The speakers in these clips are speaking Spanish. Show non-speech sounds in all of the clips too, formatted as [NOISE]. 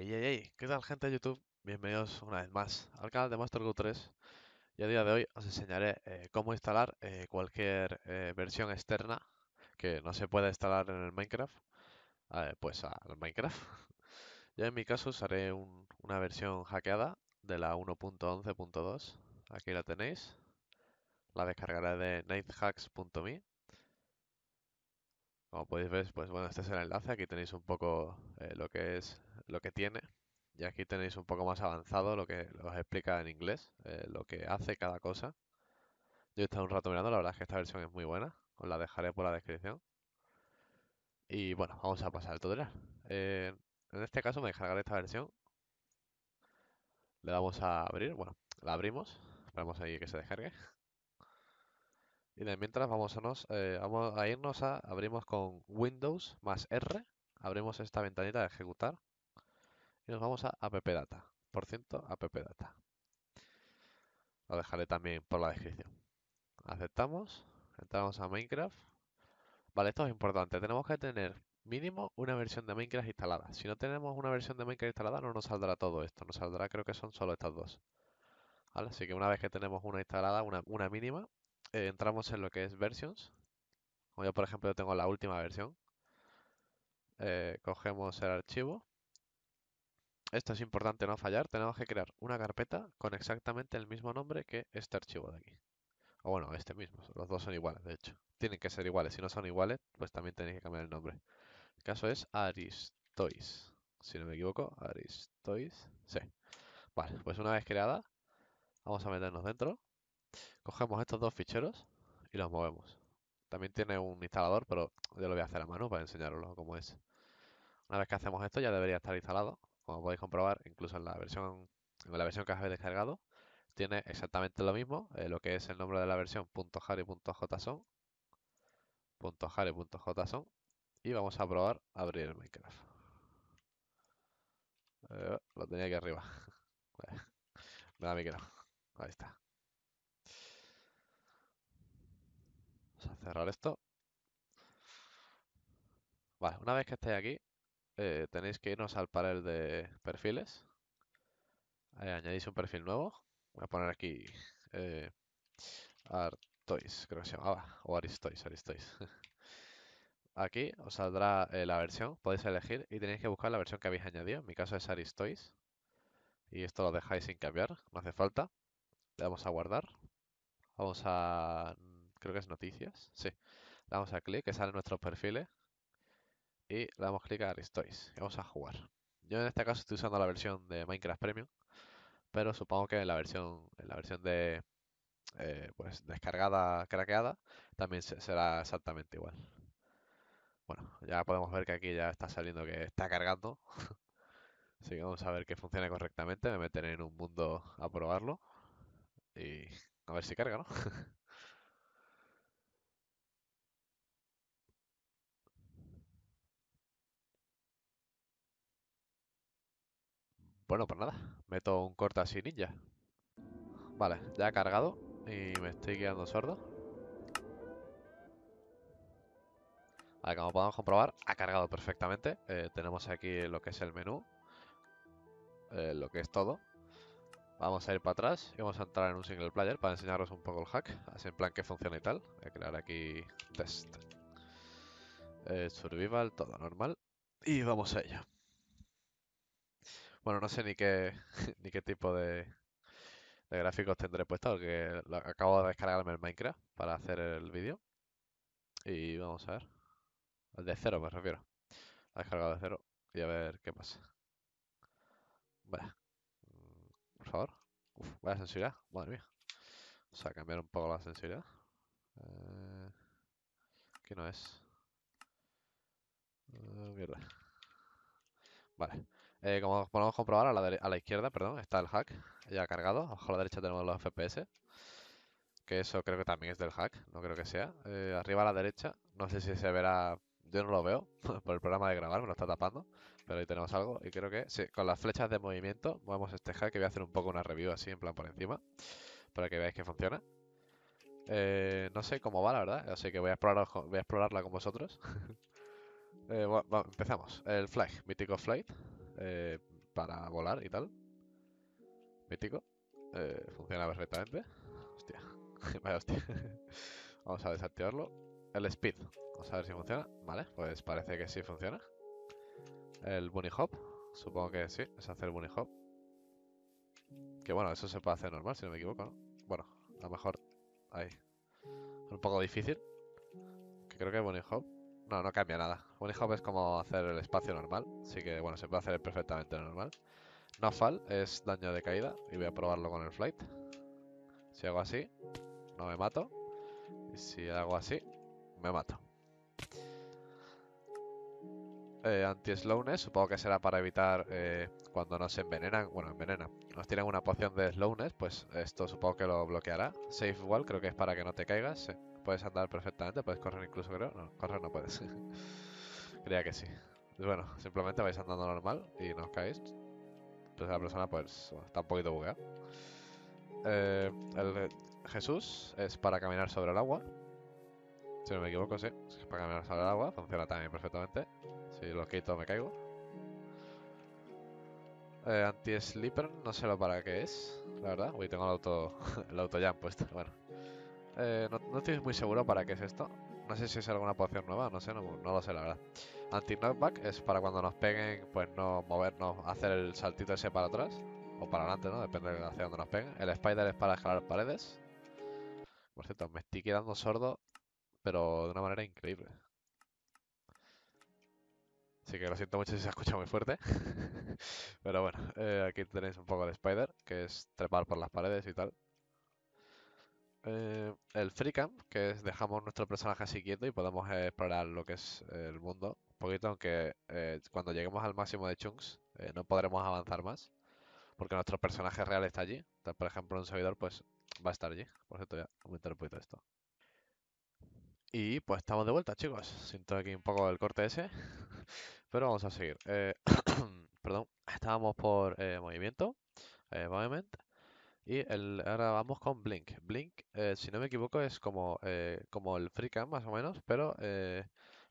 ¡Ey, ey, ey! ey ¿qué tal gente de YouTube? Bienvenidos una vez más al canal de MasterGo 3 y a día de hoy os enseñaré eh, cómo instalar eh, cualquier eh, versión externa que no se pueda instalar en el Minecraft, pues al Minecraft. [LAUGHS] Yo en mi caso usaré un, una versión hackeada de la 1.11.2, aquí la tenéis, la descargaré de nighthacks.me como podéis ver, pues bueno, este es el enlace. Aquí tenéis un poco lo que es lo que tiene. Y aquí tenéis un poco más avanzado lo que os explica en inglés, eh, lo que hace cada cosa. Yo he estado un rato mirando, la verdad es que esta versión es muy buena. Os la dejaré por la descripción. Y bueno, vamos a pasar al tutorial. Eh, en este caso me descargaré esta versión. Le damos a abrir, bueno, la abrimos. Esperamos ahí que se descargue. Y de mientras vamos a, nos, eh, vamos a irnos a, abrimos con Windows más R. Abrimos esta ventanita de ejecutar y nos vamos a appdata, por ciento appdata. Lo dejaré también por la descripción. Aceptamos, entramos a Minecraft. Vale, esto es importante, tenemos que tener mínimo una versión de Minecraft instalada. Si no tenemos una versión de Minecraft instalada no nos saldrá todo esto, nos saldrá creo que son solo estas dos. Así que una vez que tenemos una instalada, una, mínima, eh, entramos en lo que es versions. Como yo por ejemplo tengo la última versión. Eh, cogemos el archivo esto es importante no fallar, tenemos que crear una carpeta con exactamente el mismo nombre que este archivo de aquí. O bueno, este mismo, los dos son iguales, de hecho. Tienen que ser iguales, si no son iguales, pues también tenéis que cambiar el nombre. El caso es Aristois, si no me equivoco, Aristois, sí. Vale, pues una vez creada, vamos a meternos dentro, cogemos estos dos ficheros y los movemos. También tiene un instalador, pero yo lo voy a hacer a mano para enseñaros cómo es. Una vez que hacemos esto ya debería estar instalado como podéis comprobar, incluso en la versión, en la versión que habéis descargado, tiene exactamente lo mismo, eh, lo que es el nombre de la versión .json, .json y vamos a probar abrir el Minecraft. Eh, lo tenía aquí arriba. [LAUGHS] Me da Ahí está. Vamos a cerrar esto. Vale, una vez que estéis aquí, eh, tenéis que irnos al panel de perfiles. añadís un perfil nuevo. Voy a poner aquí eh, Artois, creo que se llamaba. O Aristois, Aristois. [LAUGHS] aquí os saldrá eh, la versión, podéis elegir y tenéis que buscar la versión que habéis añadido. En mi caso es Aristois. Y esto lo dejáis sin cambiar, no hace falta. Le damos a guardar. Vamos a... creo que es noticias. Sí. Le damos a clic, que salen nuestros perfiles. Eh y le damos clic a y Vamos a jugar. Yo en este caso estoy usando la versión de Minecraft Premium, pero supongo que en la versión, la versión de eh, pues descargada, craqueada, también será exactamente igual. Bueno, ya podemos ver que aquí ya está saliendo que está cargando. [LAUGHS] Así que vamos a ver que funcione correctamente. Me meteré en un mundo a probarlo. Y a ver si carga, ¿no? [LAUGHS] Bueno, pues nada, meto un corta así ninja. Vale, ya ha cargado y me estoy quedando sordo. Vale, como podemos comprobar, ha cargado perfectamente. Eh, tenemos aquí lo que es el menú, eh, lo que es todo. Vamos a ir para atrás y vamos a entrar en un single player para enseñaros un poco el hack, así en plan que funciona y tal. Voy a crear aquí test. Eh, survival, todo normal. Y vamos a ello. Bueno, no sé ni qué, [LAUGHS] ni qué tipo de, gráficos tendré puesto, porque acabo de descargarme el Minecraft para hacer el vídeo. Y vamos a ver. El de cero me refiero. La descargado de cero y a ver qué pasa. Vale. Mm, por favor. Uf, vaya sensibilidad. Madre mía. O sea, cambiar un poco la sensibilidad. Eh... no es. Eh, mierda. Vale. Eh, como podemos comprobar, a la, a la, izquierda perdón, está el hack ya cargado. Abajo a la derecha tenemos los FPS. Que eso creo que también es del hack, no creo que sea. Eh, arriba a la derecha, no sé si se verá... Yo no lo veo, [LAUGHS] por el programa de grabar me lo está tapando. Pero ahí tenemos algo. Y creo que sí, con las flechas de movimiento movemos este hack. que voy a hacer un poco una review así, en plan por encima. Para que veáis que funciona. Eh, no sé cómo va, la verdad. Así que voy a, explorar, a explorarla con vosotros. [LAUGHS] empezamos. El flag, mítico flight. Eh, para volar y tal. Mítico. Eh, funciona perfectamente. Hostia. [LAUGHS] Vaya hostia. [LAUGHS] Vamos a desactivarlo. El speed. Vamos a ver si funciona. Vale, pues parece que sí funciona. El bunny hop. Supongo que sí, es hacer bunny hop. Que bueno, eso se puede hacer normal, si no me equivoco, Bueno, a lo mejor... Ahí. Un poco difícil. Que creo que bunny hop no, no cambia nada. Un hop es como hacer el espacio normal, así que bueno, se puede hacer perfectamente normal. No fall es daño de caída y voy a probarlo con el flight. Si hago así, no me mato. Y si hago así, me mato. Eh, anti-slowness, supongo que será para evitar eh, cuando nos envenenan, bueno, envenenan, nos tienen una poción de slowness, pues esto supongo que lo bloqueará. Safe wall, creo que es para que no te caigas. sí. Puedes andar perfectamente, puedes correr incluso, creo. No, correr no puedes. [LAUGHS] Creía que sí. Pues bueno, simplemente vais andando normal y no os caéis. Entonces la persona pues está un poquito bugueada. Eh, el Jesús es para caminar sobre el agua. Si no me equivoco, sí. Es para caminar sobre el agua. Funciona también perfectamente. Si lo quito me caigo. Eh, Anti-slipper, no sé lo para qué es, la verdad. Uy, tengo el auto, [LAUGHS] el auto ya puesto. [LAUGHS] Bueno, eh, no, estoy muy seguro para qué es esto. No sé si es alguna poción nueva, no sé, no, lo sé la verdad. Anti-knockback es para cuando nos peguen, pues no movernos, hacer el saltito ese para atrás. O para adelante, ¿no? Depende de hacia dónde nos peguen. El spider es para escalar paredes. Por cierto, me estoy quedando sordo, pero de una manera increíble. Así que lo siento mucho si se escucha muy fuerte. [LAUGHS] pero bueno, eh, aquí tenéis un poco el spider, que es trepar por las paredes y tal. Eh, el free que es dejamos nuestro personaje siguiendo y podemos explorar lo que es el mundo un poquito, aunque eh, cuando lleguemos al máximo de chunks eh, no podremos avanzar más, porque nuestro personaje real está allí. por ejemplo, un servidor pues va a estar allí. Por cierto, voy a aumentar un poquito esto. Y pues estamos de vuelta, chicos. Siento aquí un poco el corte ese, [LAUGHS] pero vamos a seguir. [COUGHS] perdón, estábamos por movimiento, movement. Y ahora vamos con Blink. Blink, eh, si no me equivoco, es como, eh, como el FreeCam más o menos, pero eh,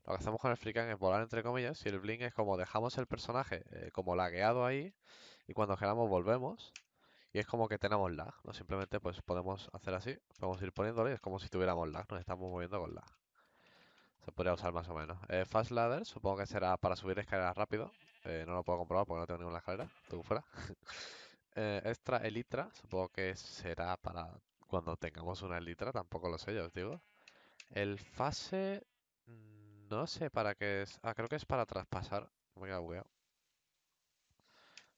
lo que hacemos con el FreeCam es volar entre comillas y el Blink es como dejamos el personaje eh, como lagueado ahí y cuando queramos volvemos y es como que tenemos lag, ¿no? Simplemente pues podemos hacer así, podemos ir poniéndole y es como si tuviéramos lag, nos estamos moviendo con lag. Se podría usar más o menos. fast Ladder supongo que será para subir escaleras rápido. no lo puedo comprobar porque no tengo ninguna escalera, tú fuera. [LAUGHS] Eh, extra Elitra, supongo que será para cuando tengamos una Elitra, tampoco lo sé, yo, os digo. El fase... Mm, no sé para qué es... Ah, creo que es para traspasar. Me he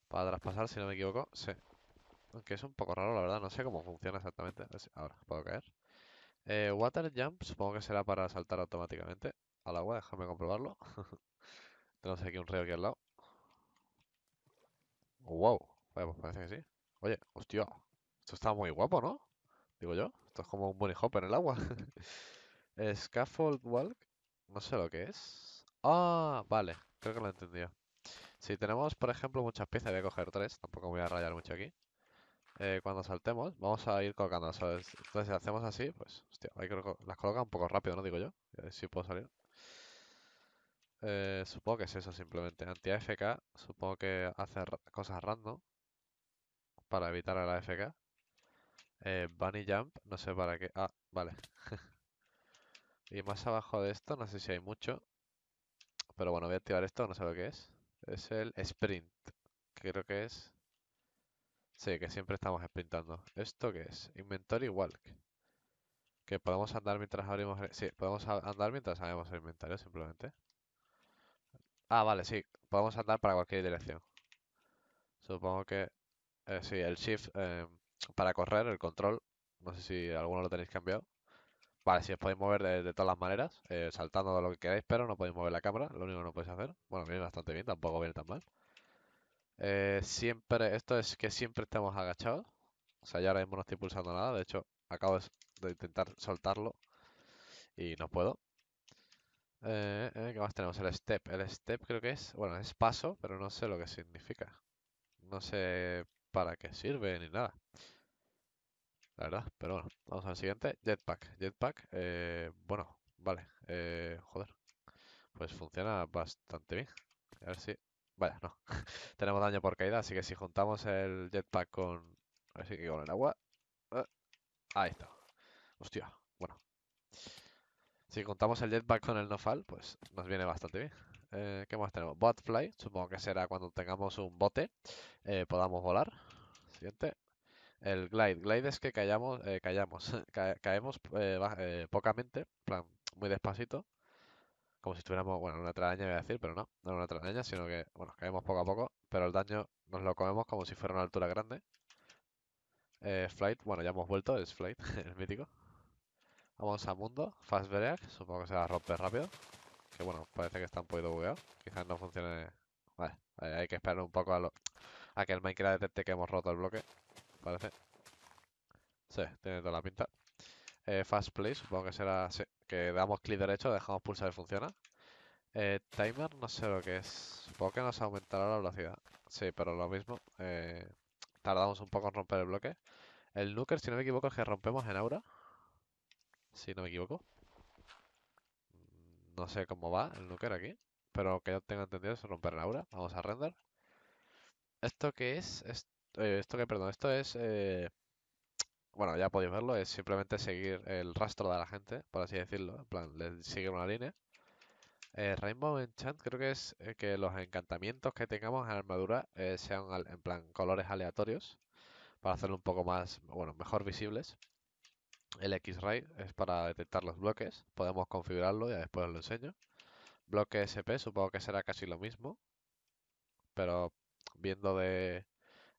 Para traspasar, si no me equivoco, sí. Aunque es un poco raro, la verdad. No sé cómo funciona exactamente. Ahora, puedo caer. Eh, water Jump, supongo que será para saltar automáticamente al agua. Déjame comprobarlo. [LAUGHS] Tenemos aquí un río aquí al lado. ¡Wow! Vale, pues parece que sí. Oye, hostia, esto está muy guapo, ¿no? Digo yo, esto es como un bunny hop en el agua. [LAUGHS] Eh, scaffold Walk, no sé lo que es. Ah, vale, creo que lo he entendido. Si tenemos, por ejemplo, muchas piezas, voy a coger tres, tampoco voy a rayar mucho aquí. Eh, cuando saltemos, vamos a ir colocando, ¿sabes? Entonces, si hacemos así, pues, hostia, que las coloca un poco rápido, ¿no? Digo yo, si puedo salir. Eh, supongo que es eso simplemente. anti fk supongo que hace cosas random para evitar a la FK. Eh, bunny Jump, no sé para qué. Ah, vale. [LAUGHS] y más abajo de esto, no sé si hay mucho. Pero bueno, voy a activar esto, no sé lo que es. Es el Sprint. creo que es... Sí, que siempre estamos sprintando. ¿Esto qué es? Inventory Walk. Que podemos andar mientras abrimos... El... Sí, podemos andar mientras abrimos el inventario, simplemente. Ah, vale, sí. Podemos andar para cualquier dirección. Supongo que eh, sí, el shift eh, para correr, el control. No sé si alguno lo tenéis cambiado. Vale, si os podéis mover de, todas las maneras, eh, saltando saltando lo que queráis, pero no podéis mover la cámara, lo único que no podéis hacer. Bueno, viene bastante bien, tampoco viene tan mal. siempre, esto es que siempre estamos agachados. O sea, ya ahora mismo no estoy pulsando nada, de hecho, acabo de intentar soltarlo y no puedo. Eh, ¿Qué más tenemos? El step. El step creo que es, bueno, es paso, pero no sé lo que significa. No sé para qué sirve ni nada. La verdad, pero bueno, vamos al siguiente. Jetpack. Jetpack, eh, bueno, vale. Eh, joder. Pues funciona bastante bien. A ver si... Vaya, no. [LAUGHS] Tenemos daño por caída, así que si juntamos el jetpack con... A ver si con el agua... Ah, ahí está. Hostia, bueno. Si juntamos el jetpack con el nofal, pues nos viene bastante bien. Eh, ¿Qué más tenemos? Botfly. Supongo que será cuando tengamos un bote. Eh, podamos volar. Siguiente. El glide. Glide es que callamos, eh, callamos. [LAUGHS] caemos eh, pocamente. plan, muy despacito. Como si estuviéramos, bueno, una traña voy a decir, pero no, no una traña, sino que, bueno, caemos poco a poco, pero el daño nos lo comemos como si fuera una altura grande. flight, bueno, ya hemos vuelto, es Flight, [LAUGHS] el mítico. Vamos a Mundo, Fast Break, supongo que se va a romper rápido bueno, parece que está un poquito bugueado. Quizás no funcione. Vale, hay que esperar un poco a, que el Minecraft detecte que hemos roto el bloque. Parece. Sí, tiene toda la pinta. Eh, fast play, supongo que será así que damos clic derecho, dejamos pulsar y funciona. Eh, timer, no sé lo que es. Supongo que nos aumentará la velocidad. Sí, pero lo mismo. Eh, tardamos un poco en romper el bloque. El Nuker, si no me equivoco, es que rompemos en aura. Si no me equivoco. No sé cómo va el nuker aquí, pero que yo tenga entendido es romper la aura. Vamos a render. ¿Esto que es? Eh, esto, que, perdón, esto es... Eh, bueno, ya podéis verlo, es simplemente seguir el rastro de la gente, por así decirlo. En plan, le sigue una línea. Eh, Rainbow Enchant creo que es que los encantamientos que tengamos en armadura sean en plan colores aleatorios para hacerlo un poco más, bueno, mejor visibles. El X-Ray es para detectar los bloques. Podemos configurarlo, y después os lo enseño. Bloque SP supongo que será casi lo mismo. Pero viendo de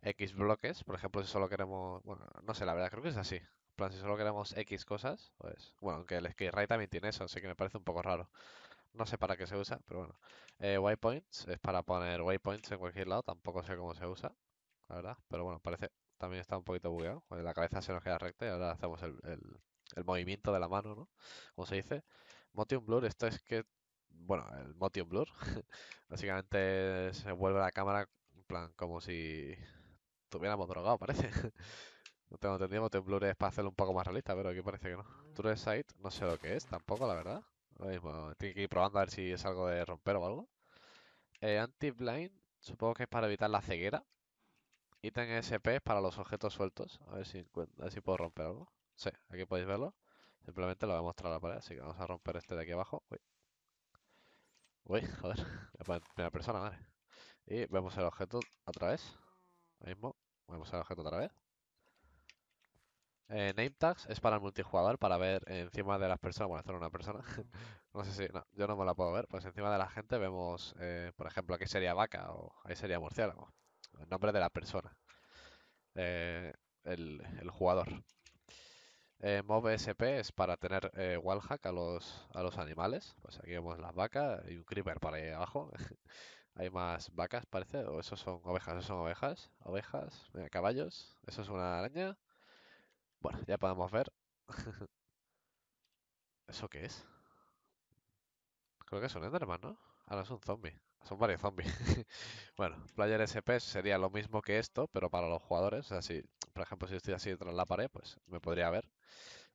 X bloques, por ejemplo, si solo queremos... Bueno, no sé, la verdad creo que es así. En plan, si solo queremos X cosas, pues... Bueno, aunque el X-Ray también tiene eso, así que me parece un poco raro. No sé para qué se usa, pero bueno. Eh, waypoints es para poner waypoints en cualquier lado. Tampoco sé cómo se usa, la verdad. Pero bueno, parece también está un poquito bugueado. La cabeza se nos queda recta y ahora hacemos el, el, movimiento de la mano, ¿no? Como se dice. Motion Blur, esto es que, bueno, el Motion Blur, [LAUGHS] básicamente se vuelve la cámara en plan como si tuviéramos drogado, parece. [LAUGHS] No tengo entendido, Motion Blur es para hacerlo un poco más realista, pero aquí parece que no. Mm. True Sight, no sé lo que es tampoco, la verdad. Lo tengo que ir probando a ver si es algo de romper o algo. Eh, Anti-Blind, supongo que es para evitar la ceguera, Ítem SP para los objetos sueltos. A ver, si puedo romper algo. Sí, aquí podéis verlo. Simplemente lo voy a mostrar a la pared, así que vamos a romper este de aquí abajo. Uy, Uy [LAUGHS] joder, la primera persona, vale, Y vemos el objeto otra vez. mismo, vemos el objeto otra vez. Eh, name tags es para el multijugador, para ver encima de las personas, bueno, hacer una persona. [LAUGHS] no sé si, yo no me la puedo ver, pues encima de la gente vemos, eh, por ejemplo, aquí sería vaca o ahí sería murciélago el nombre de la persona, eh, el, jugador. Eh, Move SP es para tener eh, wallhack a los, a los animales. Pues aquí vemos las vacas y un creeper para ahí abajo. [LAUGHS] Hay más vacas, parece. O esos son ovejas, esos son ovejas. Ovejas, caballos. Eso es una araña. Bueno, ya podemos ver. [LAUGHS] ¿Eso qué es? Creo que es un Enderman, ¿no? Ahora es un zombie. Son varios zombies. [LAUGHS] bueno, Player SP sería lo mismo que esto, pero para los jugadores. O por ejemplo, si estoy así detrás de la pared, pues me podría ver.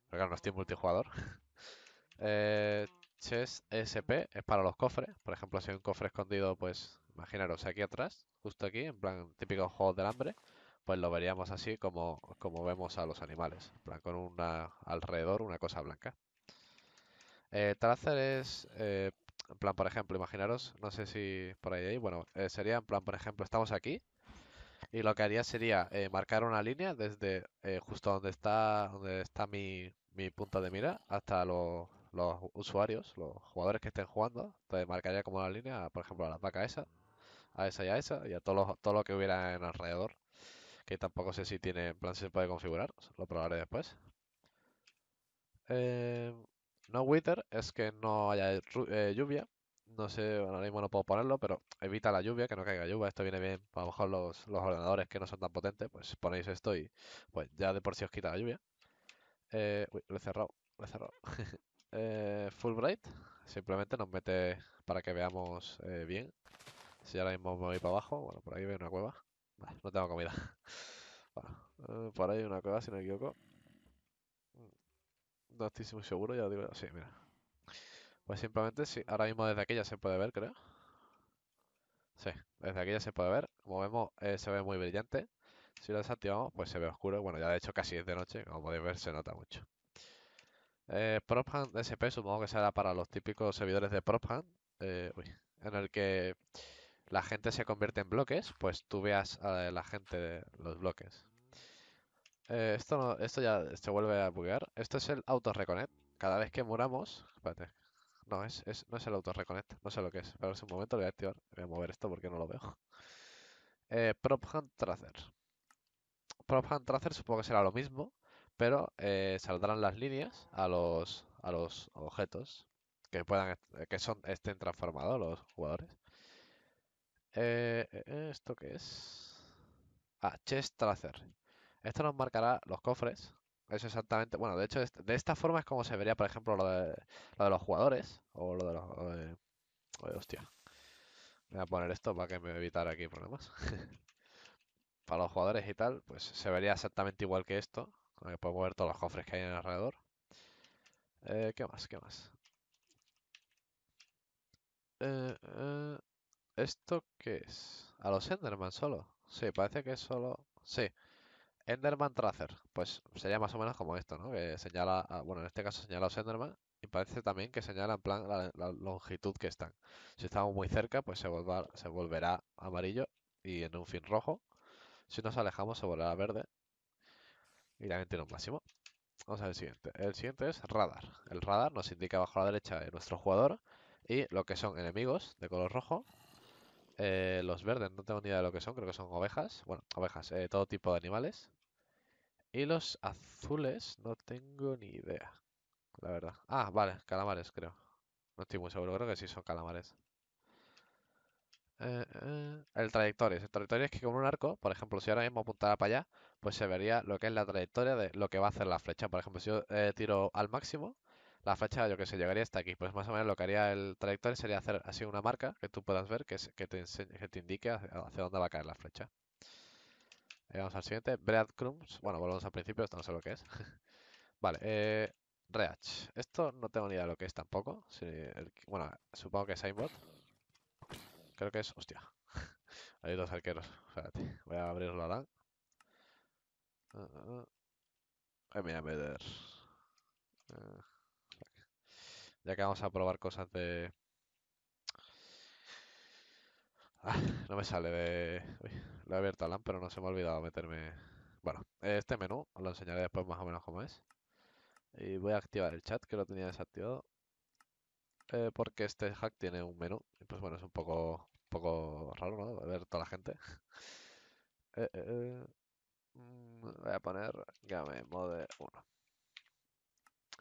Pero claro, no estoy multijugador. [LAUGHS] eh, Chess SP es para los cofres. Por ejemplo, si hay un cofre escondido, pues imaginaros aquí atrás, justo aquí, en plan típico juego del hambre, pues lo veríamos así como, vemos a los animales. En plan, con una alrededor una cosa blanca. Eh, tracer es eh, en plan, por ejemplo, imaginaros, no sé si por ahí, ahí bueno, eh, sería en plan, por ejemplo, estamos aquí y lo que haría sería eh, marcar una línea desde eh, justo donde está donde está mi, mi punto de mira hasta los, usuarios, los jugadores que estén jugando. Entonces marcaría como una línea, por ejemplo, a la vaca esa, a esa y a esa y a todo lo que hubiera en alrededor. Que tampoco sé si tiene, en plan, si se puede configurar, lo probaré después. No wither es que no haya eh, lluvia. No sé, ahora mismo no puedo ponerlo, pero evita la lluvia, que no caiga lluvia. Esto viene bien para a mejor los, ordenadores que no son tan potentes. Pues ponéis esto y pues ya de por sí os quita la lluvia. Eh, lo he cerrado, lo he cerrado. [LAUGHS] eh, Bright, simplemente nos mete para que veamos eh, bien. Si ahora mismo me voy para abajo, bueno, por ahí veo una cueva. no tengo comida. [LAUGHS] por ahí una cueva, si no me equivoco. No estoy muy seguro, ya lo digo. Sí, mira. Pues simplemente, sí, ahora mismo desde aquí ya se puede ver, creo. Sí, desde aquí ya se puede ver. Como vemos, eh, se ve muy brillante. Si lo desactivamos, pues se ve oscuro. Bueno, ya de hecho casi es de noche, como podéis ver, se nota mucho. Eh, Prophand SP supongo que será para los típicos servidores de Prophand, eh, en el que la gente se convierte en bloques, pues tú veas a la gente los bloques. Eh, esto, esto ya se vuelve a buguear. Esto es el auto-reconnect. Cada vez que muramos... Espérate. No, es, no es el auto-reconnect. No sé lo que es. Pero es un momento lo voy a activar. Voy a mover esto porque no lo veo. [LAUGHS] Eh, prop Hand Tracer. Prop Hand Tracer supongo que será lo mismo. Pero eh, saldrán las líneas a los, a los objetos que puedan que son estén transformados los jugadores. ¿Esto qué es? Ah, Chest Tracer. Esto nos marcará los cofres. es exactamente. Bueno, de hecho, de esta forma es como se vería, por ejemplo, lo de, los jugadores. O lo de los. O hostia. Voy a poner esto para que me evitar aquí problemas. [LAUGHS] para los jugadores y tal, pues se vería exactamente igual que esto. que podemos ver todos los cofres que hay en alrededor. Eh, ¿Qué más? ¿Qué más? Eh, eh, ¿Esto qué es? ¿A los Enderman solo? Sí, parece que es solo... Sí. Enderman Tracer. Pues sería más o menos como esto, ¿no? Que señala, ah, bueno, en este caso señala los Enderman y parece también que señala en plan la, longitud que están. Si estamos muy cerca, pues se, se volverá amarillo y en un fin rojo. Si nos alejamos, se volverá verde. Y también tiene un máximo. Vamos al siguiente. El siguiente es radar. El radar nos indica abajo a la derecha de nuestro jugador y lo que son enemigos de color rojo eh, los verdes, no tengo ni idea de lo que son, creo que son ovejas, bueno, ovejas, eh, todo tipo de animales. Y los azules, no tengo ni idea, la verdad. Ah, vale, calamares creo. No estoy muy seguro, creo que sí son calamares. Eh, el trayectoria. El trayectoria es que con un arco, por ejemplo, si ahora mismo apuntara para allá, pues se vería lo que es la trayectoria de lo que va a hacer la flecha. Por ejemplo, si yo tiro al máximo, la flecha, yo que sé, llegaría hasta aquí. Pues más o menos lo que haría el trayectorio sería hacer así una marca que tú puedas ver, que, te, que te indique hacia dónde va a caer la flecha. Eh, vamos al siguiente, breadcrumbs. Bueno, volvemos al principio, esto no sé lo que es. [LAUGHS] vale, eh, Reach. Esto no tengo ni idea de lo que es tampoco. bueno, supongo que es aimbot. Creo que es... Hostia. [LAUGHS] Hay dos arqueros. Espérate. Voy a abrirlo a la ah, ah, ah ya que vamos a probar cosas de... Ah, no me sale de... Uy, lo he abierto a LAN, pero no se me ha olvidado meterme... Bueno, este menú os lo enseñaré después más o menos cómo es. Y voy a activar el chat, que lo tenía desactivado. Eh, porque este hack tiene un menú. Y pues bueno, es un poco, poco raro, ¿no? Ver toda la gente. [LAUGHS] Eh, eh, mm, voy a poner game mode 1.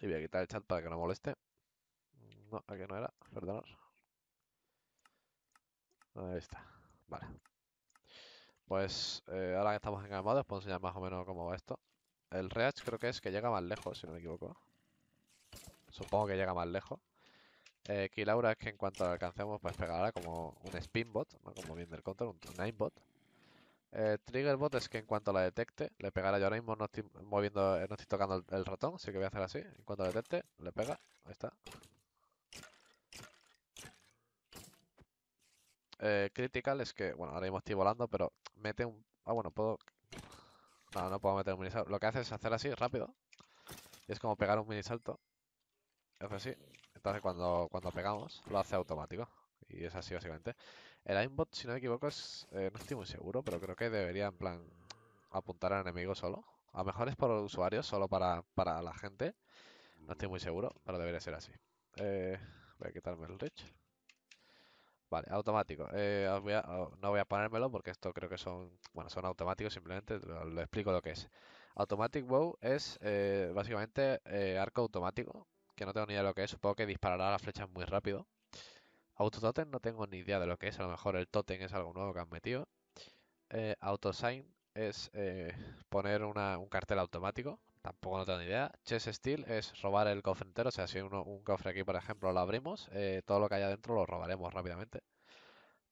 Y voy a quitar el chat para que no moleste. No, aquí no era, perdonad. Ahí está, vale. Pues eh, ahora que estamos os puedo enseñar más o menos cómo va esto. El Reach creo que es que llega más lejos, si no me equivoco. Supongo que llega más lejos. Eh, Kilaura es que en cuanto alcancemos, pues pegará como un Spinbot, ¿no? como viene del control, un, ninebot Eh, Triggerbot es que en cuanto la detecte, le pegará. Yo ahora mismo no estoy moviendo, eh, no estoy tocando el, el ratón, así que voy a hacer así. En cuanto la detecte, le pega. Ahí está. eh, critical es que, bueno, ahora mismo estoy volando, pero mete un... Ah, bueno, puedo... No, no puedo meter un minisalto. Lo que hace es hacer así, rápido. es como pegar un minisalto. Es así. Entonces cuando, cuando pegamos, lo hace automático. Y es así básicamente. El aimbot, si no me equivoco, es... Eh, no estoy muy seguro, pero creo que debería en plan apuntar al enemigo solo. A lo mejor es por los usuarios, solo para, la gente. No estoy muy seguro, pero debería ser así. Eh, voy a quitarme el reach. Vale, automático. Eh, ah, ah, no voy a ponérmelo porque esto creo que son, bueno, son automáticos simplemente, lo, explico lo que es. Automatic Bow es eh, básicamente eh, arco automático, que no tengo ni idea de lo que es, supongo que disparará las flechas muy rápido. Autototem no tengo ni idea de lo que es, a lo mejor el totem es algo nuevo que han metido. Autosign es poner una, un cartel automático tampoco no tengo ni idea. Chess Steel es robar el cofre entero. O sea, si un cofre aquí, por ejemplo, lo abrimos, eh, todo lo que haya dentro lo robaremos rápidamente.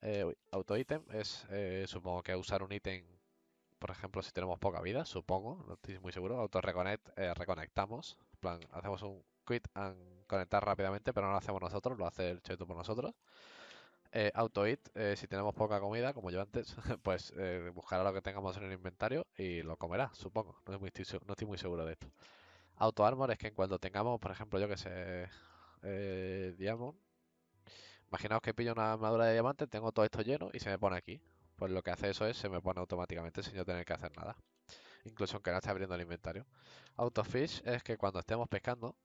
Eh, auto item es, eh, supongo que usar un ítem, por ejemplo, si tenemos poca vida, supongo, no estoy muy seguro. Auto reconnect, reconectamos, plan, hacemos un quit and conectar rápidamente, pero no lo hacemos nosotros, lo hace el cheto por nosotros auto eh, eat, eh, si tenemos poca comida, como yo antes, [LAUGHS] pues eh, buscará lo que tengamos en el inventario y lo comerá, supongo. No, estoy, muy seguro de esto. Auto armor es que cuando tengamos, por ejemplo, yo que sé, diamond. Imaginaos que pillo una armadura de diamante, tengo todo esto lleno y se me pone aquí. Pues lo que hace eso es, se me pone automáticamente sin yo tener que hacer nada. Incluso aunque no esté abriendo el inventario. Auto-fish es que cuando estemos pescando,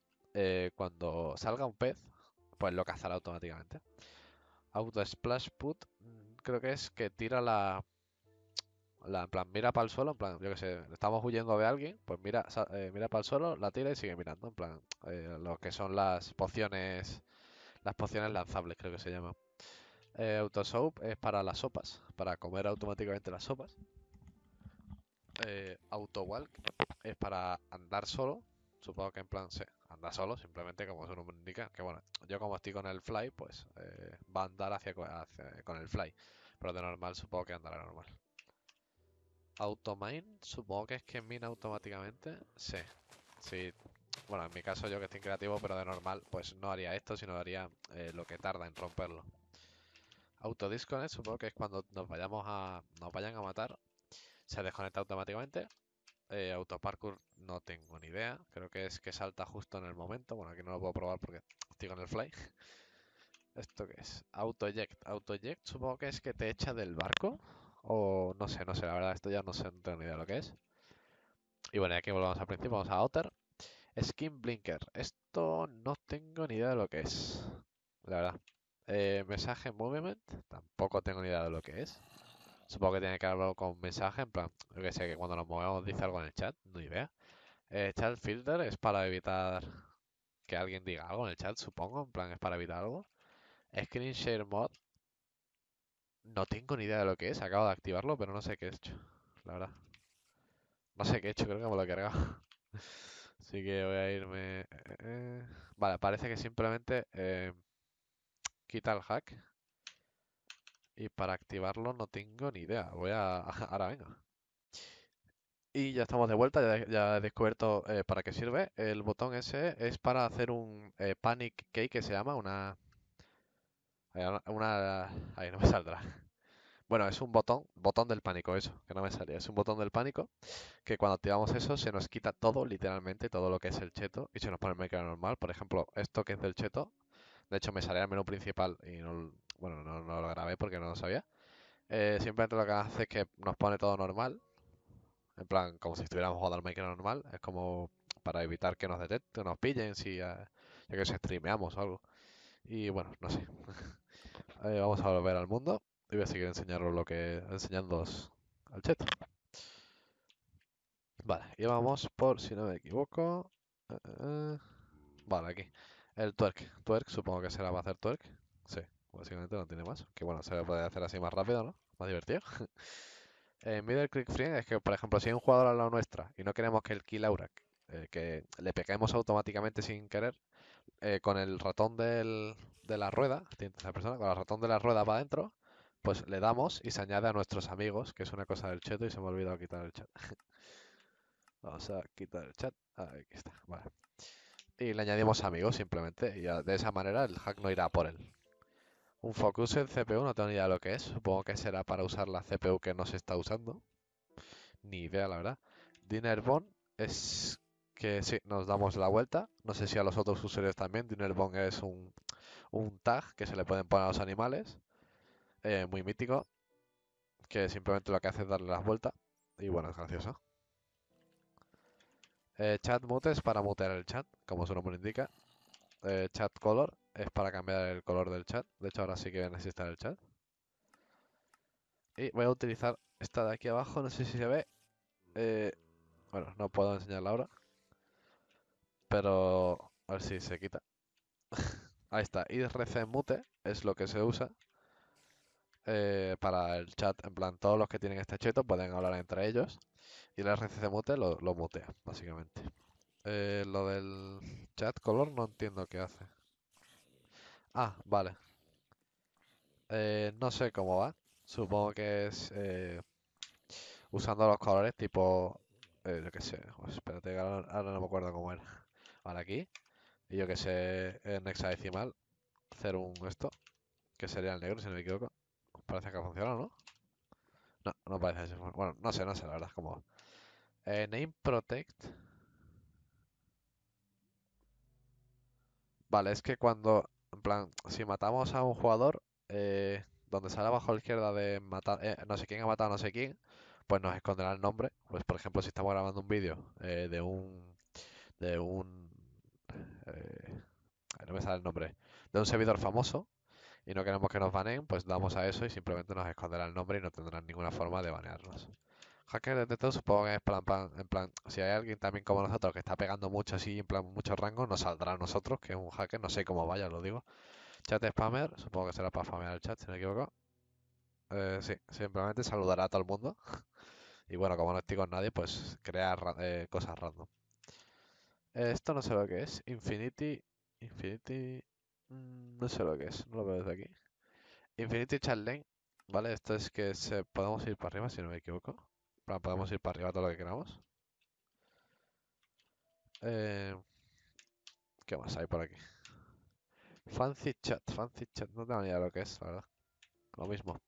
cuando salga un pez, pues lo cazará automáticamente. Auto Splash Put, creo que es que tira la. la plan, mira para el suelo, en plan, yo que sé, estamos huyendo de alguien, pues mira, eh, mira para el suelo, la tira y sigue mirando, en plan, eh, lo que son las pociones. Las pociones lanzables, creo que se llama. Eh, auto Soap es para las sopas, para comer automáticamente las sopas. Auto Walk es para andar solo, Supongo que en plan se anda solo, simplemente como su nombre indica. Que bueno, yo como estoy con el fly, pues eh, va a andar hacia, con el fly. Pero de normal supongo que andará normal. Automine, supongo que es que mina automáticamente. Sí. Sí. Bueno, en mi caso yo que estoy creativo, pero de normal, pues no haría esto, sino haría eh, lo que tarda en romperlo. Autodisconnect, supongo que es cuando nos vayamos a. nos vayan a matar. Se desconecta automáticamente eh, autoparkour no tengo ni idea. Creo que es que salta justo en el momento. Bueno, aquí no lo puedo probar porque estoy con el fly. [LAUGHS] ¿Esto qué es? auto eject, auto eject, supongo que es que te echa del barco. O no sé, no sé. La verdad, esto ya no sé, no tengo ni idea de lo que es. Y bueno, aquí volvamos al principio. Vamos a Outer. Skin Blinker. Esto no tengo ni idea de lo que es. La verdad. Eh, mensaje Movement. Tampoco tengo ni idea de lo que es. Supongo que tiene que hablar con mensaje, en plan, yo que sé, que cuando nos movemos dice algo en el chat, no idea. chat eh, filter es para evitar que alguien diga algo en el chat, supongo, en plan, es para evitar algo. Screen share mod, no tengo ni idea de lo que es, acabo de activarlo, pero no sé qué he hecho, la verdad. No sé qué he hecho, creo que me lo he cargado. [LAUGHS] Así que voy a irme... Eh, eh, vale, parece que simplemente quita el hack. Y para activarlo no tengo ni idea. Voy a... [LAUGHS] Ahora venga. Y ya estamos de vuelta, ya, he descubierto eh, para qué sirve. El botón ese es para hacer un eh, panic cake que se llama, una... Eh, una... Ahí no me saldrá. Bueno, es un botón, botón del pánico, eso, que no me salía. Es un botón del pánico que cuando activamos eso se nos quita todo, literalmente, todo lo que es el cheto y se nos pone el mecánico normal. Por ejemplo, esto que es del cheto, de hecho me sale al menú principal y no, bueno, no, lo grabé porque no lo sabía. Eh, simplemente lo que hace es que nos pone todo normal. En plan, como si estuviéramos jugando al Minecraft normal. Es como para evitar que nos detecten, nos pillen, si eh, ya, que se streameamos o algo. Y bueno, no sé. [LAUGHS] Eh, vamos a volver al mundo. Y voy a seguir enseñaros lo que. enseñándoos al chat. Vale, y vamos por, si no me equivoco. vale, aquí. El twerk. Twerk, supongo que será para hacer twerk. Sí. Básicamente no tiene más. Que bueno, se puede hacer así más rápido, ¿no? Más divertido. [LAUGHS] en eh, Middle Click Free es que, por ejemplo, si hay un jugador a la nuestra y no queremos que el kill Aura, eh, que le peguemos automáticamente sin querer, eh, con el ratón de la rueda, La persona, con el ratón de la rueda va adentro, pues le damos y se añade a nuestros amigos, que es una cosa del cheto y se me ha olvidado quitar el chat. [LAUGHS] Vamos a quitar el chat. Ah, está, vale. Y le añadimos amigos simplemente, y de esa manera el hack no irá por él. Un focus en CPU no tengo ni idea de lo que es. Supongo que será para usar la CPU que no se está usando. Ni idea, la verdad. Dinnerbone es que sí, nos damos la vuelta. No sé si a los otros usuarios también. Dinnerbone es un, un tag que se le pueden poner a los animales. Eh, muy mítico. Que simplemente lo que hace es darle las vueltas. Y bueno, es gracioso. Eh, chat mute es para mutear el chat, como su nombre indica. Eh, chat color es para cambiar el color del chat. De hecho, ahora sí que voy a necesitar el chat. Y voy a utilizar esta de aquí abajo, no sé si se ve. Eh, bueno, no puedo enseñarla ahora. Pero a ver si se quita. [LAUGHS] Ahí está. IRC mute es lo que se usa eh, para el chat. En plan, todos los que tienen este cheto pueden hablar entre ellos. Y el IRC mute lo, mutea, básicamente. Eh, lo del chat color no entiendo qué hace. Ah, vale. Eh, no sé cómo va. Supongo que es eh, usando los colores tipo... Eh, yo qué sé. espérate, ahora, no me acuerdo cómo era. Ahora aquí. Y yo que sé, en hexadecimal, hacer un esto. Que sería el negro, si no me equivoco. Parece que funciona, ¿no? No, no parece. Bueno, no sé, no sé, la verdad, cómo va. Eh, name protect. Vale, es que cuando en plan, si matamos a un jugador, eh, donde sale abajo a la izquierda de matar, eh, no sé quién ha matado a no sé quién, pues nos esconderá el nombre. Pues por ejemplo, si estamos grabando un vídeo eh, de un, de un, el nombre, de un servidor famoso y no queremos que nos baneen, pues damos a eso y simplemente nos esconderá el nombre y no tendrán ninguna forma de banearnos hacker de supongo que es plan, plan, en plan, si hay alguien también como nosotros que está pegando mucho así, en plan, muchos rangos, nos saldrá a nosotros, que es un hacker, no sé cómo vaya, lo digo. Chat spammer, supongo que será para famear el chat, si no me equivoco. Eh, sí, simplemente saludará a todo el mundo. [LAUGHS] Y bueno, como no estoy con nadie, pues crear eh, cosas random. Esto no sé lo que es. Infinity. Infinity. Mm, no sé lo que es. No lo veo desde aquí. Infinity Chat Lane. Vale, esto es que se, podemos ir para arriba si no me equivoco. Podemos ir para arriba todo lo que queramos. Eh, ¿Qué más hay por aquí? Fancy Chat, Fancy Chat, no tengo ni idea de lo que es, la verdad. Lo mismo.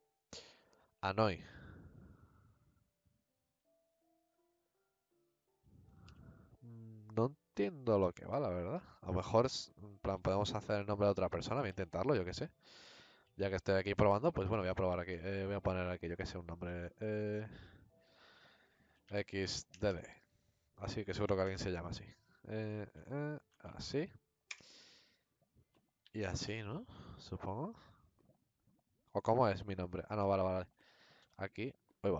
Anoy mm, No entiendo lo que va, la verdad. A lo mejor, en plan, podemos hacer el nombre de otra persona, voy a intentarlo, yo que sé. Ya que estoy aquí probando, pues bueno, voy a probar aquí. Eh, voy a poner aquí, yo qué sé, un nombre. Eh... XDD. Así que seguro que alguien se llama así. Eh, eh, así. Y así, ¿no? Supongo. ¿O cómo es mi nombre? Ah, no, vale, vale. Aquí. Uy,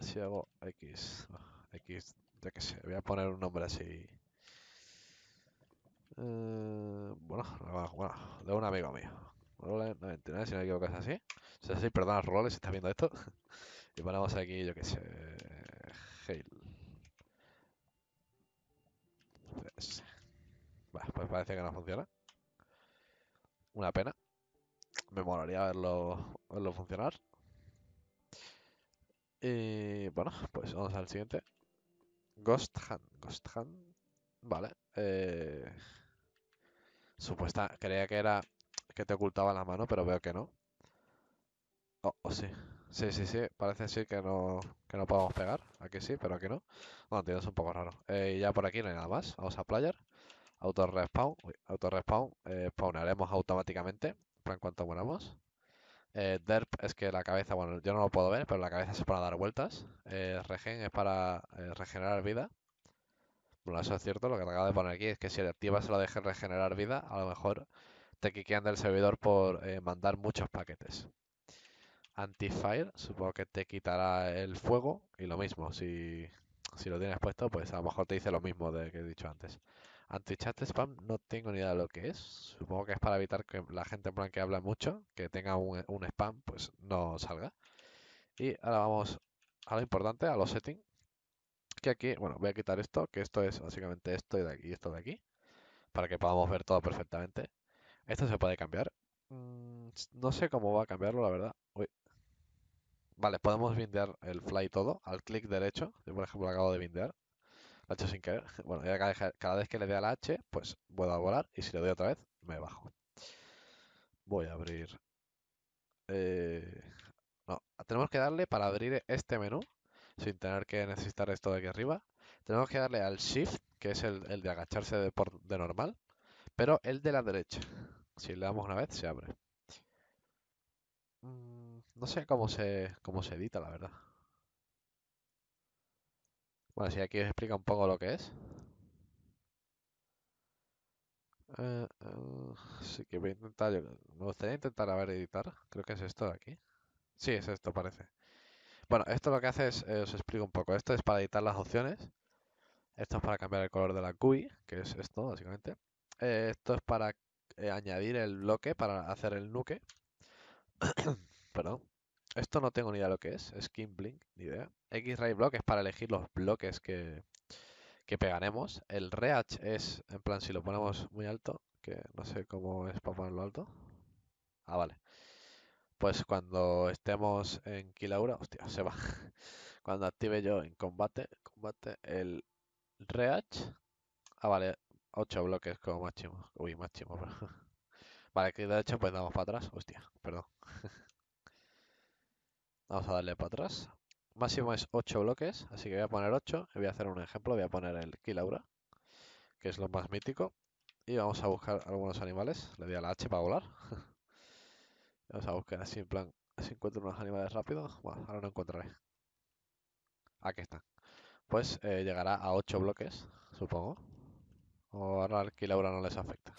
Si hago X. X, ya que sé. Voy a poner un nombre así. Eh, bueno, bueno, de un amigo mío. Role 99, si no me equivoco, es así. O sea, sí, perdona, Roles, si estás viendo esto. Y ponemos aquí, yo que sé. Hail. Vale, pues parece que no funciona. Una pena. Me molaría verlo, verlo funcionar. Y bueno, pues vamos al siguiente. Ghost Hand. Ghost Hand. Vale. Eh, supuesta. Creía que era que te ocultaba la mano, pero veo que no. Oh, oh sí. Sí, sí, sí. Parece ser que no, que no podemos pegar. Aquí sí, pero aquí no. Bueno, tío, es un poco raro. y eh, ya por aquí no hay nada más. Vamos a player. Auto respawn. auto eh, spawnaremos automáticamente. En cuanto muramos. Eh, derp es que la cabeza, bueno, yo no lo puedo ver, pero la cabeza es para dar vueltas. regen es para regenerar vida. Bueno, eso es cierto. Lo que te acabo de poner aquí es que si activas la dejes regenerar vida, a lo mejor te quiquean del servidor por mandar muchos paquetes anti-fire, supongo que te quitará el fuego y lo mismo, si, lo tienes puesto, pues a lo mejor te dice lo mismo de que he dicho antes. Anti-chat spam no tengo ni idea de lo que es, supongo que es para evitar que la gente plan que habla mucho, que tenga un, spam, pues no salga. Y ahora vamos a lo importante, a los settings. Que aquí, bueno, voy a quitar esto, que esto es básicamente esto y de aquí, esto de aquí, para que podamos ver todo perfectamente. Esto se puede cambiar. Mm, no sé cómo va a cambiarlo, la verdad. Uy, Vale, podemos bindear el fly todo al clic derecho. Yo, por ejemplo, acabo de bindear. Lo he hecho sin querer. [LAUGHS] Bueno, cada, vez que le dé al H, pues puedo volar. Y si le doy otra vez, me bajo. Voy a abrir... Eh, no, tenemos que darle para abrir este menú, sin tener que necesitar esto de aquí arriba. Tenemos que darle al Shift, que es el, de agacharse de, normal, pero el de la derecha. Si le damos una vez, se abre. Mm. No sé cómo se, cómo se edita, la verdad. Bueno, si aquí os explica un poco lo que es. así eh, eh, sí que voy a intentar, me gustaría intentar a ver editar. Creo que es esto de aquí. Sí, es esto, parece. Bueno, esto lo que hace es, eh, os explico un poco. Esto es para editar las opciones. Esto es para cambiar el color de la GUI, que es esto, básicamente. esto es para añadir el bloque, para hacer el nuke. [COUGHS] Perdón. Esto no tengo ni idea lo que es. Skin Blink, ni idea. X-Ray Block es para elegir los bloques que, pegaremos. El Reach es, en plan, si lo ponemos muy alto, que no sé cómo es para ponerlo alto. Ah, vale. Pues cuando estemos en Kilaura, hostia, se va. [LAUGHS] Cuando active yo en combate, combate, el Reach. Ah, vale, 8 bloques como máximo. Uy, máximo, [LAUGHS] Vale, que de hecho pues damos para atrás. Hostia, perdón. [LAUGHS] Vamos a darle para atrás. Máximo es 8 bloques, así que voy a poner 8. Y voy a hacer un ejemplo, voy a poner el Kilaura, que es lo más mítico. Y vamos a buscar algunos animales. Le doy a la H para volar. [LAUGHS] vamos a buscar así en plan, si encuentro unos animales rápido. Bueno, ahora no encontraré. Aquí están. Pues eh, llegará a 8 bloques, supongo. O ahora el Kilaura no les afecta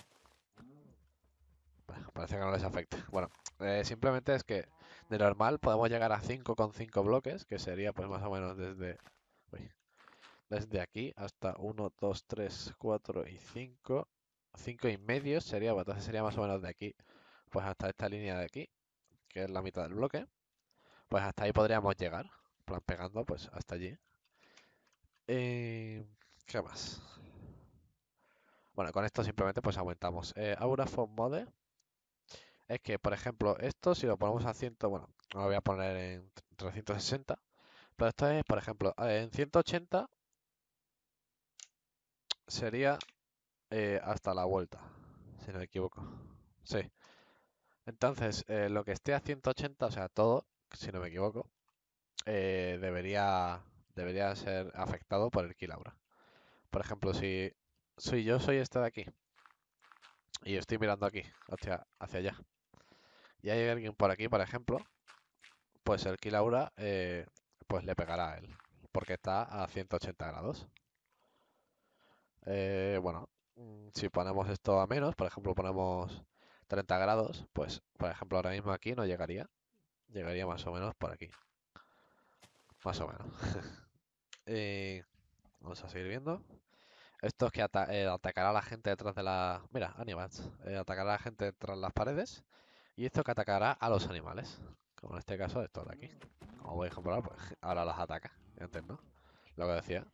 parece que no les afecte Bueno, eh, simplemente es que de normal podemos llegar a 5 con bloques, que sería pues más o menos desde, desde aquí hasta 1, 2, 3, 4 y 5. 5 y medio sería, pues, entonces sería más o menos de aquí, pues hasta esta línea de aquí, que es la mitad del bloque. Pues hasta ahí podríamos llegar, pegando pues hasta allí. ¿Qué más? Bueno, con esto simplemente pues aumentamos. Eh, Aura Mode es que, por ejemplo, esto si lo ponemos a 100, bueno, lo voy a poner en 360, pero esto es, por ejemplo, en 180 sería eh, hasta la vuelta, si no me equivoco. Sí. Entonces, eh, lo que esté a 180, o sea, todo, si no me equivoco, eh, debería, debería ser afectado por el kilaura. Por ejemplo, si, soy yo soy este de aquí y estoy mirando aquí, hacia allá y hay alguien por aquí, por ejemplo, pues el Kilaura eh, pues le pegará a él, porque está a 180 grados. Eh, bueno, mm, si ponemos esto a menos, por ejemplo ponemos 30 grados, pues por ejemplo ahora mismo aquí no llegaría, llegaría más o menos por aquí. Más o menos. [LAUGHS] vamos a seguir viendo. Esto es que eh, atacará a la gente detrás de la... Mira, atacará a la gente detrás de las paredes. Y esto que atacará a los animales. Como en este caso estos de aquí. Como a comprobar, pues ahora los ataca. Antes no. Lo que decía.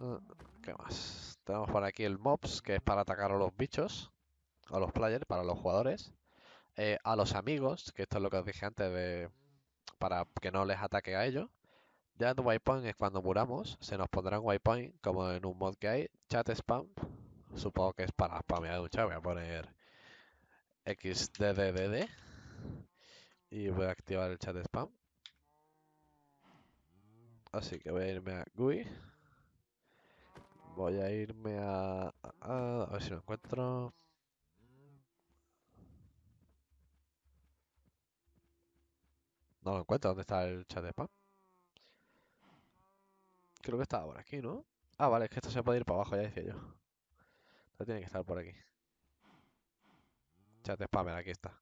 Ah, ¿Qué más? Tenemos por aquí el mobs, que es para atacar a los bichos. A los players, para los jugadores. Eh, a los amigos, que esto es lo que os dije antes de... Para que no les ataque a ellos. Ya en Waypoint es cuando muramos, se nos pondrá un Waypoint como en un mod que hay, chat spam. Supongo que es para spamear un chat, voy a poner XDDDD y voy a activar el chat spam. Así que voy a irme a GUI. Voy a irme a... A, a ver si lo encuentro. No lo encuentro, ¿dónde está el chat spam? creo que estaba por aquí, ¿no? Ah, vale, es que esto se puede ir para abajo, ya decía yo. Esto tiene que estar por aquí. Chat spammer, aquí está.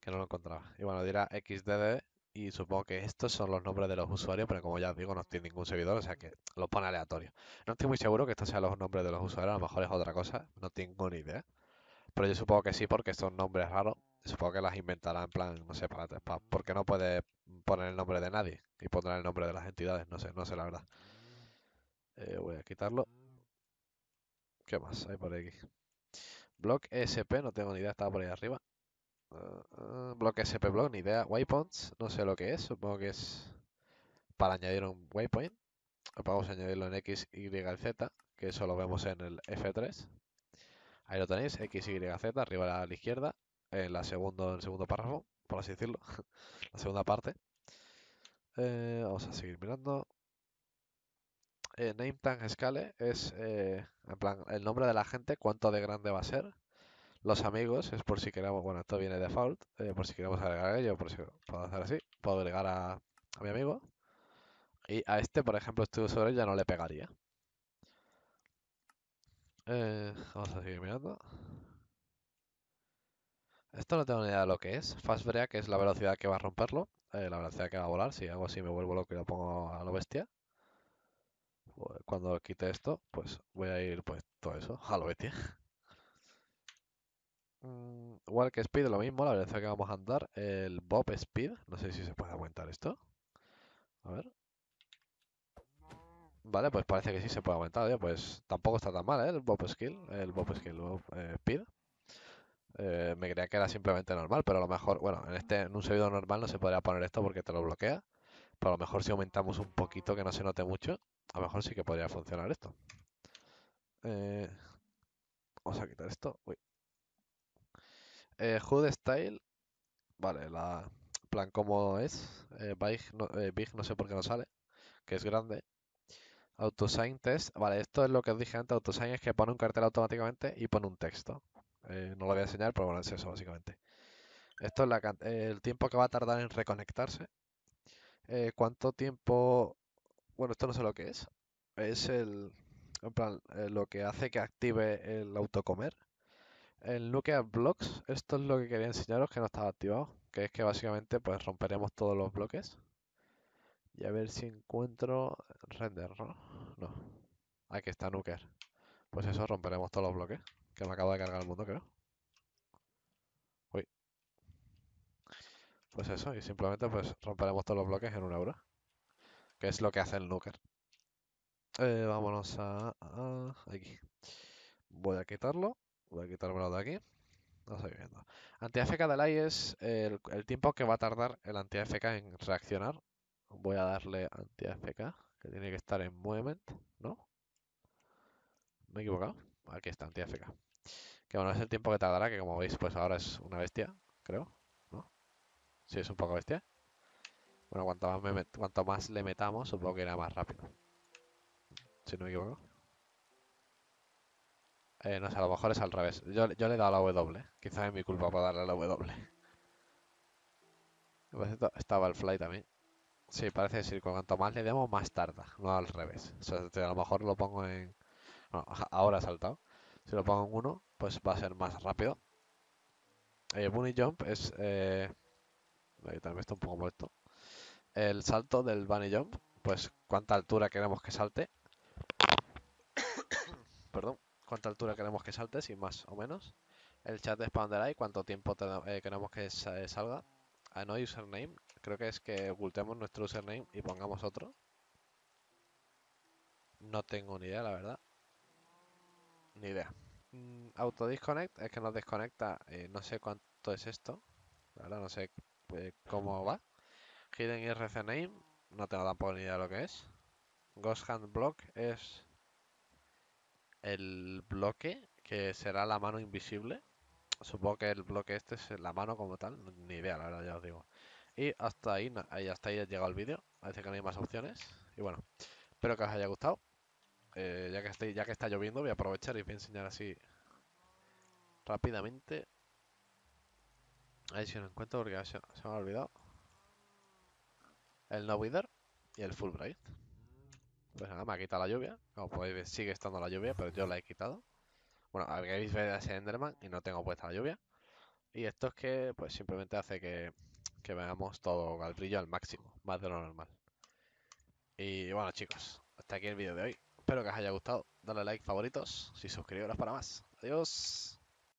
Que no lo encontraba. Y bueno, dirá XDD y supongo que estos son los nombres de los usuarios, pero como ya os digo, no tiene ningún servidor, o sea que los pone aleatorio. No estoy muy seguro que estos sean los nombres de los usuarios, a lo mejor es otra cosa, no tengo ni idea. Pero yo supongo que sí, porque estos nombres raros. Supongo que las inventará en plan, no sé, para, para porque no puede poner el nombre de nadie y pondrá el nombre de las entidades, no sé, no sé la verdad. Eh, voy a quitarlo. ¿Qué más hay por aquí? Block SP, no tengo ni idea, estaba por ahí arriba. Ah, ah, block SP Block, ni idea. Waypoints, no sé lo que es, supongo que es para añadir un waypoint. Vamos a añadirlo en X, Y, Z, que eso lo vemos en el F3. Ahí lo tenéis, X, Y, Z, arriba a la izquierda, en, la segundo, en el segundo párrafo, por así decirlo, [LAUGHS] la segunda parte. Eh, vamos a seguir mirando eh, es eh, el nombre de la gente, cuánto de grande va a ser. Los amigos, es por si queremos, bueno, esto viene default, eh, por si queremos agregar ello, por si puedo hacer así, puedo agregar a, mi amigo. Y a este, por ejemplo, este usuario ya no le pegaría. Eh, vamos a seguir mirando. Esto no tengo ni idea de lo que es. Fast que es la velocidad que va a romperlo. la velocidad que va a volar. Si hago así me vuelvo loco que lo pongo a lo bestia cuando quite esto, pues voy a ir pues todo eso a lo [LAUGHS] mm, igual que Speed, lo mismo, la velocidad que vamos a andar. El Bob Speed, no sé si se puede aumentar esto. A ver. Vale, pues parece que sí se puede aumentar, pues tampoco está tan mal, ¿eh? El Bob Skill, el Bob Skill, Bob eh, Speed. Eh, me creía que era simplemente normal, pero a lo mejor, bueno, en este en un servidor normal no se podría poner esto porque te lo bloquea. Pero a lo mejor si aumentamos un poquito que no se note mucho, a lo mejor sí que podría funcionar esto. Eh, vamos a quitar esto. Uy. Eh, hood Style. Vale, la plan como es. Eh, big, no, no, sé por qué no sale. Que es grande. Autosign test. Vale, esto es lo que os dije antes. Autosign es que pone un cartel automáticamente y pone un texto. no lo voy a enseñar, pero bueno, es eso básicamente. Esto es el tiempo que va a tardar en reconectarse. cuánto tiempo bueno, esto no sé lo que es. Es el. En plan, eh, lo que hace que active el autocomer. El Nuclear Blocks, esto es lo que quería enseñaros que no estaba activado. Que es que básicamente pues romperemos todos los bloques. Y a ver si encuentro render, ¿no? No. Aquí está Nuker. Pues eso, romperemos todos los bloques. Que me acaba de cargar el mundo, creo. Uy. Pues eso, y simplemente pues romperemos todos los bloques en una hora que es lo que hace el nuker. Eh, vámonos a, aquí. Voy a quitarlo, voy a quitarlo de aquí. No estoy viendo. Anti-AFK AI es el, el, tiempo que va a tardar el anti-AFK en reaccionar. Voy a darle anti-AFK, que tiene que estar en movement, ¿no? Me he equivocado. Aquí está, anti-AFK. Que bueno, es el tiempo que tardará, que como veis, pues ahora es una bestia, creo. ¿No? Sí, es un poco bestia. Bueno, cuanto más, le metamos, supongo que era más rápido. Si no me equivoco. Eh, no sé, a lo mejor es al revés. Yo, le he dado la W. Quizás es mi culpa por darle la W. Estaba el fly también. Sí, parece decir, que cuanto más le demos, más tarda. No al revés. O sea, a lo mejor lo pongo en... Bueno, ahora ha saltado. Si lo pongo en uno, pues va a ser más rápido. El eh, bunny Jump es... Eh... Ahí también está un poco muerto el salto del bunny jump, pues cuánta altura queremos que salte. [COUGHS] Perdón, cuánta altura queremos que salte, si más o menos. El chat de spam y cuánto tiempo eh, queremos que eh, salga. A no username, creo que es que ocultemos nuestro username y pongamos otro. No tengo ni idea, la verdad. Ni idea. Mm, autodisconnect es que nos desconecta. Eh, no sé cuánto es esto. La no sé cómo va. Hidden IRC Name, no tengo tampoco ni idea de lo que es. Ghost Hand Block es el bloque que será la mano invisible. Supongo que el bloque este es la mano como tal, ni idea, la verdad, ya os digo. Y hasta ahí, hasta ahí ha llegado el vídeo. Parece que no hay más opciones. Y bueno, espero que os haya gustado. Eh, ya, que está lloviendo, voy a aprovechar y voy a enseñar así rápidamente. Ahí si lo encuentro porque se me ha olvidado el No Wither y el Fulbright. Pues nada, me ha quitado la lluvia. Como podéis ver, sigue estando la lluvia, pero yo la he quitado. Bueno, habéis visto ese Enderman y no tengo puesta la lluvia. Y esto es que, pues simplemente hace que, que veamos todo al brillo al máximo, más de lo normal. Y bueno, chicos, hasta aquí el vídeo de hoy. Espero que os haya gustado. Dale like, favoritos y suscribiros para más. Adiós.